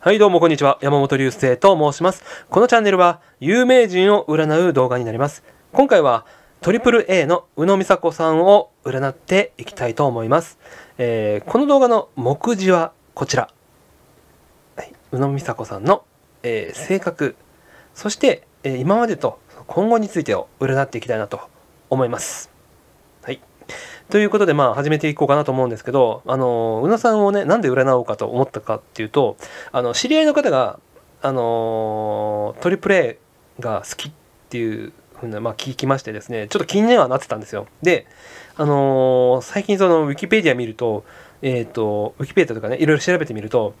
はいどうもこんにちは。山本流星と申します。このチャンネルは有名人を占う動画になります。今回は AAA の宇野美沙子さんを占っていきたいと思います。えー、この動画の目次はこちら。はい、宇野美沙子さんの、えー、性格、そして、えー、今までと今後についてを占っていきたいなと思います。ということで、まあ、始めていこうかなと思うんですけど、あの、宇野さんをね、なんで占おうかと思ったかっていうと、あの、知り合いの方が、あの、トリプレイが好きっていうふうな、まあ、聞きましてですね、ちょっと気にはなってたんですよ。で、あの、最近その、ウィキペディア見ると、えっ、ー、と、ウィキペディアとかね、いろいろ調べてみると、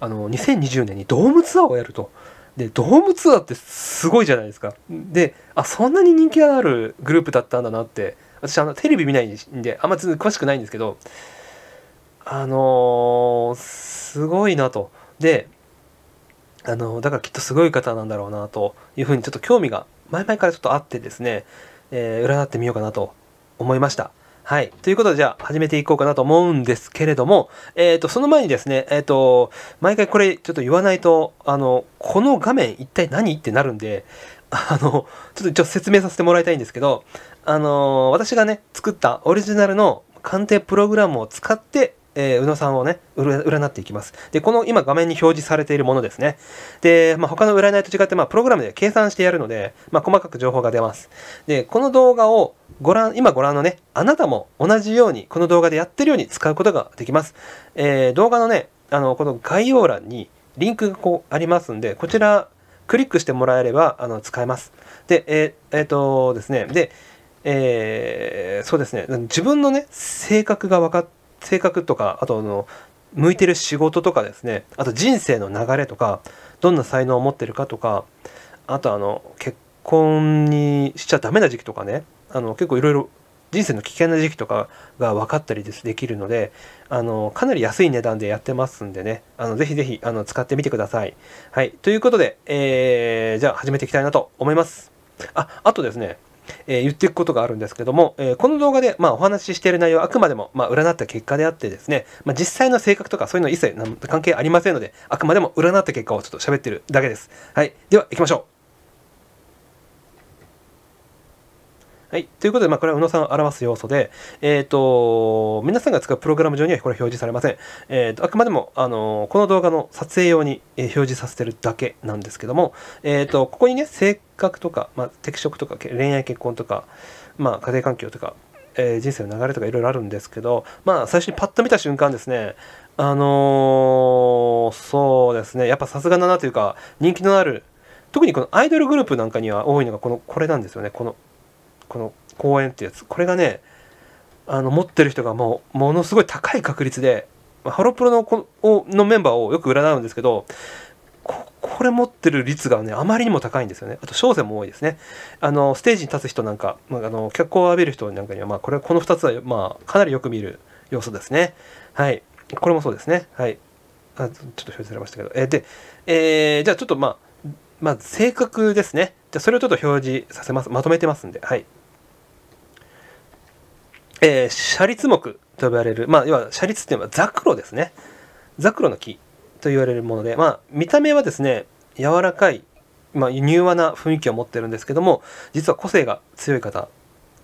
あの、2020年にドームツアーをやると。でドームツアーってすごいじゃないですかであそんなに人気があるグループだったんだなって私あのテレビ見ないんであんま詳しくないんですけどあのー、すごいなとであのー、だからきっとすごい方なんだろうなというふうにちょっと興味が前々からちょっとあってですね、えー、占ってみようかなと思いました。はい。ということで、じゃあ、始めていこうかなと思うんですけれども、えっ、ー、と、その前にですね、えっ、ー、と、毎回これ、ちょっと言わないと、あの、この画面一体何ってなるんで、あの、ちょっと一応説明させてもらいたいんですけど、あのー、私がね、作ったオリジナルの鑑定プログラムを使って、えー、宇野さんをね、占っていきます。で、この今画面に表示されているものですね。で、まあ、他の占いと違って、まあ、プログラムで計算してやるので、まあ、細かく情報が出ます。で、この動画をご覧、今ご覧のね、あなたも同じように、この動画でやってるように使うことができます。えー、動画のね、あの、この概要欄にリンクがこうありますんで、こちら、クリックしてもらえれば、あの、使えます。で、えっ、えー、とですね、で、えー、そうですね自分のね性格が分かっ性格とかあとの向いてる仕事とかですねあと人生の流れとかどんな才能を持ってるかとかあとあの結婚にしちゃダメな時期とかねあの結構いろいろ人生の危険な時期とかが分かったりですできるのであのかなり安い値段でやってますんでねあのぜひぜひあの使ってみてください。はい、ということで、えー、じゃあ始めていきたいなと思います。ああとですねえー、言っていくことがあるんですけども、えー、この動画で、まあ、お話ししている内容はあくまでも、まあ、占った結果であってですね、まあ、実際の性格とかそういうの一切関係ありませんのであくまでも占った結果をちょっと喋ってるだけです。はい、では行きましょうはい。ということで、まあ、これは宇野さんを表す要素で、えっ、ー、と、皆さんが使うプログラム上にはこれ表示されません。えっ、ー、と、あくまでも、あの、この動画の撮影用に表示させてるだけなんですけども、えっ、ー、と、ここにね、性格とか、まあ、適職とか、恋愛結婚とか、まあ、家庭環境とか、え人生の流れとかいろいろあるんですけど、まあ、最初にパッと見た瞬間ですね、あのそうですね、やっぱさすがだなというか、人気のある、特にこのアイドルグループなんかには多いのがこのこれなんですよねこのこの公園ってやつこれがねあの持ってる人がもうものすごい高い確率でハロプロのこのメンバーをよく占うんですけどこれ持ってる率がねあまりにも高いんですよねあと商生も多いですねあのステージに立つ人なんか、まあ、あの脚光を浴びる人なんかには、まあ、これこの2つは、まあ、かなりよく見る要素ですねはいこれもそうですねはいあちょっと表示されましたけど、えで、えー、じゃあちょっとまあまあ、性格ですね。じゃそれをちょっと表示させます。まとめてますんで。はい。えー、車立木と呼ばれる、まあ、要は斜立っていうのはザクロですね。ザクロの木と言われるもので、まあ、見た目はですね、柔らかい、まあ、柔和な雰囲気を持ってるんですけども、実は個性が強い方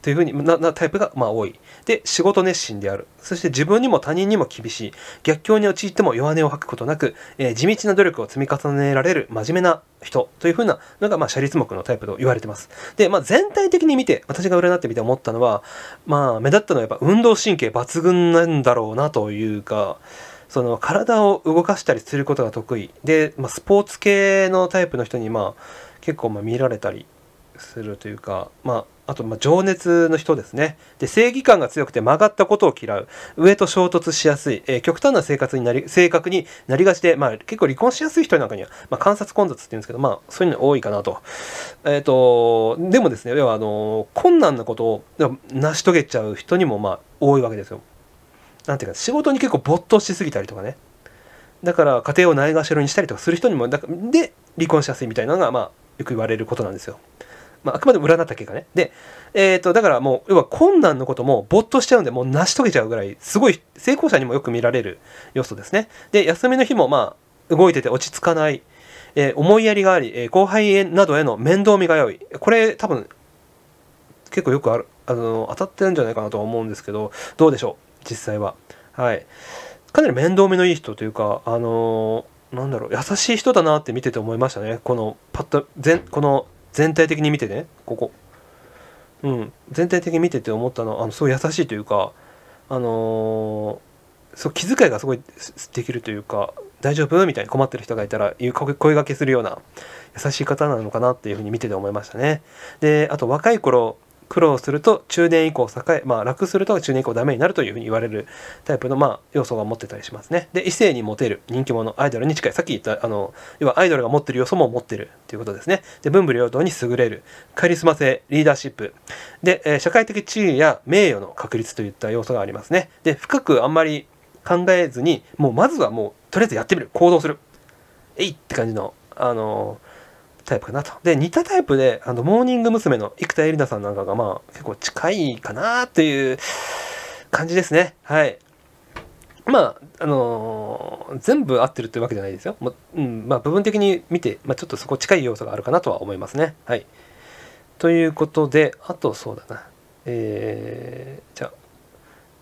というふうにななタイプがまあ多い。で、仕事熱心である。そして自分にも他人にも厳しい。逆境に陥っても弱音を吐くことなく、えー、地道な努力を積み重ねられる真面目な人というふうなのが、まあ、シャリツ目のタイプと言われてます。で、まあ、全体的に見て、私が占ってみて思ったのは、まあ、目立ったのはやっぱ運動神経抜群なんだろうなというか、その体を動かしたりすることが得意で、まあ、スポーツ系のタイプの人にまあ結構ま見られたりするというかまああと、ま情熱の人ですね。で、正義感が強くて曲がったことを嫌う。上と衝突しやすい。えー、極端な生活になり、性格になりがちで、まあ、結構離婚しやすい人なんかには、まあ、観察混雑っていうんですけど、まあ、そういうの多いかなと。えっ、ー、と、でもですね、要は、あの、困難なことを成し遂げちゃう人にも、まあ、多いわけですよ。なんていうか、仕事に結構没頭しすぎたりとかね。だから、家庭をないがしろにしたりとかする人にも、だで、離婚しやすいみたいなのが、まあ、よく言われることなんですよ。まあ、あくまで占った結果ね。で、えっ、ー、と、だからもう、要は困難のこともぼっとしちゃうんで、もう成し遂げちゃうぐらい、すごい成功者にもよく見られる要素ですね。で、休みの日もまあ、動いてて落ち着かない、えー、思いやりがあり、えー、後輩などへの面倒見が良い。これ多分、結構よくある、あの、当たってるんじゃないかなとは思うんですけど、どうでしょう、実際は。はい。かなり面倒見のいい人というか、あのー、なんだろう優しい人だなって見てて思いましたねこのパッと全この全体的に見てねここ、うん、全体的に見てて思ったのはあのすごい優しいというかあのー、そう気遣いがすごいできるというか大丈夫みたいに困ってる人がいたら声がけするような優しい方なのかなっていうふうに見てて思いましたね。であと若い頃苦労すると中年以降栄え、まあ、楽すると中年以降ダメになるというふうに言われるタイプの、まあ、要素が持ってたりしますね。で異性にモテる人気者アイドルに近いさっき言ったあの要はアイドルが持ってる要素も持ってるということですね。で文武両道に優れるカリスマ性リーダーシップで、えー、社会的地位や名誉の確立といった要素がありますね。で深くあんまり考えずにもうまずはもうとりあえずやってみる行動するえいって感じのあのータイプかなと。で、似たタイプで、あの、モーニング娘。の生田絵梨奈さんなんかが、まあ、結構近いかなっていう感じですね。はい。まあ、あのー、全部合ってるってわけじゃないですよ。もうん、まあ、部分的に見て、まあ、ちょっとそこ近い要素があるかなとは思いますね。はい。ということで、あとそうだな。えー、じゃあ、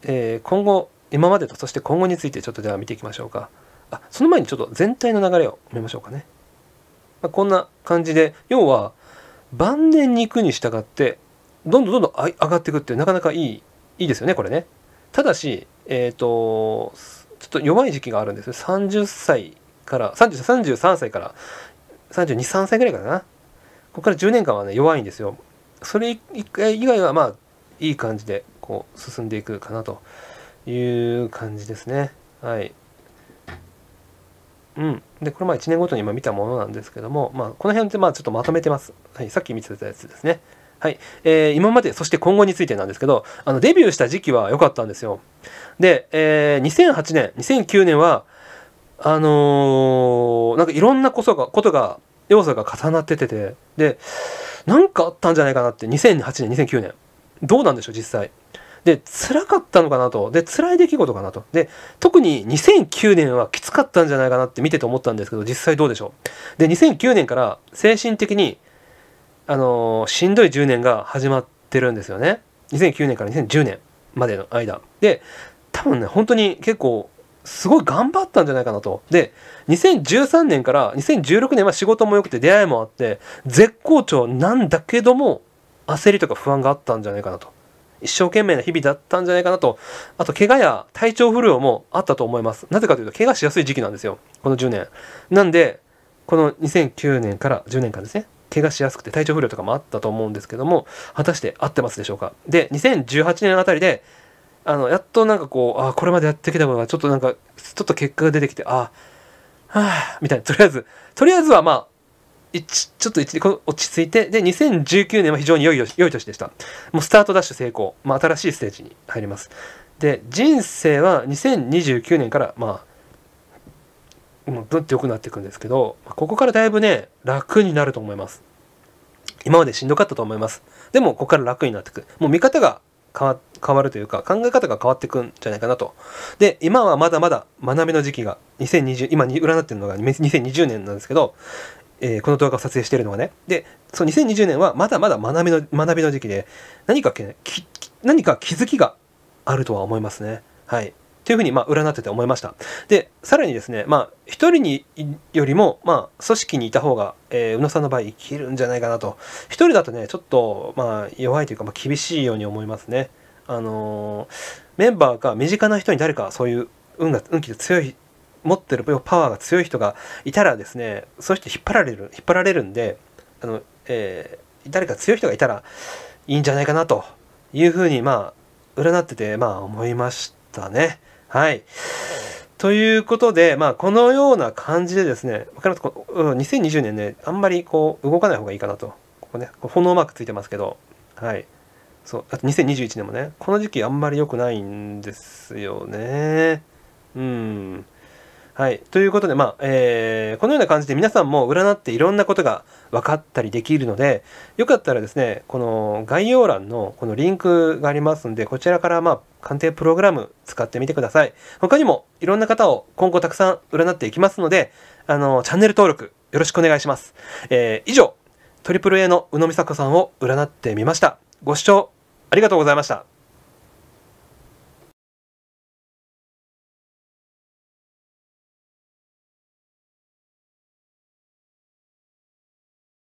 えー、今後、今までと、そして今後についてちょっとじゃあ見ていきましょうか。あ、その前にちょっと全体の流れを見ましょうかね。まあ、こんな感じで要は晩年に行くに従ってどんどんどんどん上がっていくってなかなかいいいいですよねこれね。ただし、えーと、ちょっと弱い時期があるんですよ30歳から30 33歳から323歳ぐらいかなここから10年間はね弱いんですよそれ以外はまあいい感じでこう進んでいくかなという感じですねはいうん、でこれまあ1年ごとに今見たものなんですけども、まあ、この辺でまあちょっとまとめてます、はい、さっき見てたやつですね、はいえー、今までそして今後についてなんですけどあのデビューした時期は良かったんですよで、えー、2008年2009年はあのー、なんかいろんなことがことが要素が重なってててでなんかあったんじゃないかなって2008年2009年どうなんでしょう実際で、辛かったのかなと。で、辛い出来事かなと。で、特に2009年はきつかったんじゃないかなって見てて思ったんですけど、実際どうでしょう。で、2009年から精神的に、あのー、しんどい10年が始まってるんですよね。2009年から2010年までの間。で、多分ね、本当に結構、すごい頑張ったんじゃないかなと。で、2013年から2016年は仕事も良くて出会いもあって、絶好調なんだけども、焦りとか不安があったんじゃないかなと。一生懸命な日々だったんじゃないかなと。あと、怪我や体調不良もあったと思います。なぜかというと、怪我しやすい時期なんですよ。この10年。なんで、この2009年から10年間ですね。怪我しやすくて体調不良とかもあったと思うんですけども、果たして合ってますでしょうか。で、2018年あたりで、あの、やっとなんかこう、あこれまでやってきたものが、ちょっとなんか、ちょっと結果が出てきて、ああ、はあ、みたいな、とりあえず、とりあえずはまあ、ちょっと一落ち着いて、で、2019年は非常に良い良い年でした。もうスタートダッシュ成功。まあ、新しいステージに入ります。で、人生は2029年から、まあ、もうどんて良くなっていくんですけど、ここからだいぶね、楽になると思います。今までしんどかったと思います。でも、ここから楽になっていく。もう見方が変わるというか、考え方が変わっていくんじゃないかなと。で、今はまだまだ学びの時期が、2020、今に占ってるのが2020年なんですけど、えー、この動画を撮影しているのがね。で、その2020年はまだまだ学びの学びの時期で、何かき何か気づきがあるとは思いますね。はい。というふうに、まあ、占ってて思いました。で、さらにですね、まあ、一人によりも、まあ、組織にいた方が、えー、宇野さんの場合、生きるんじゃないかなと。一人だとね、ちょっと、まあ、弱いというか、まあ、厳しいように思いますね。あのー、メンバーか身近な人に誰かそういう運が、運気で強い持ってるパワーが強い人がいたらですねそうして引っ張られる引っ張られるんであの、えー、誰か強い人がいたらいいんじゃないかなというふうにまあ占っててまあ思いましたね。はい。ということで、まあ、このような感じでですね、分かりま2020年ね、あんまりこう、動かない方がいいかなと。ここね、炎マークついてますけど、はい。そう、あと2021年もね、この時期あんまり良くないんですよね。うん。はい。ということで、まあ、えー、このような感じで皆さんも占っていろんなことが分かったりできるので、よかったらですね、この概要欄のこのリンクがありますんで、こちらからまあ、鑑定プログラム使ってみてください。他にもいろんな方を今後たくさん占っていきますので、あの、チャンネル登録よろしくお願いします。えー、以上、トリプル a の宇野美佐子さんを占ってみました。ご視聴ありがとうございました。